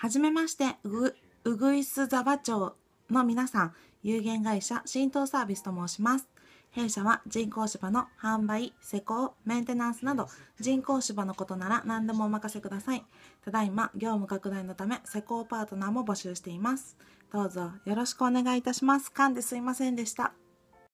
はじめまして、うぐいす座場町の皆さん、有限会社浸透サービスと申します。弊社は人工芝の販売、施工、メンテナンスなど人工芝のことなら何でもお任せください。ただいま業務拡大のため施工パートナーも募集しています。どうぞよろしくお願いいたします。噛んですいませんでした。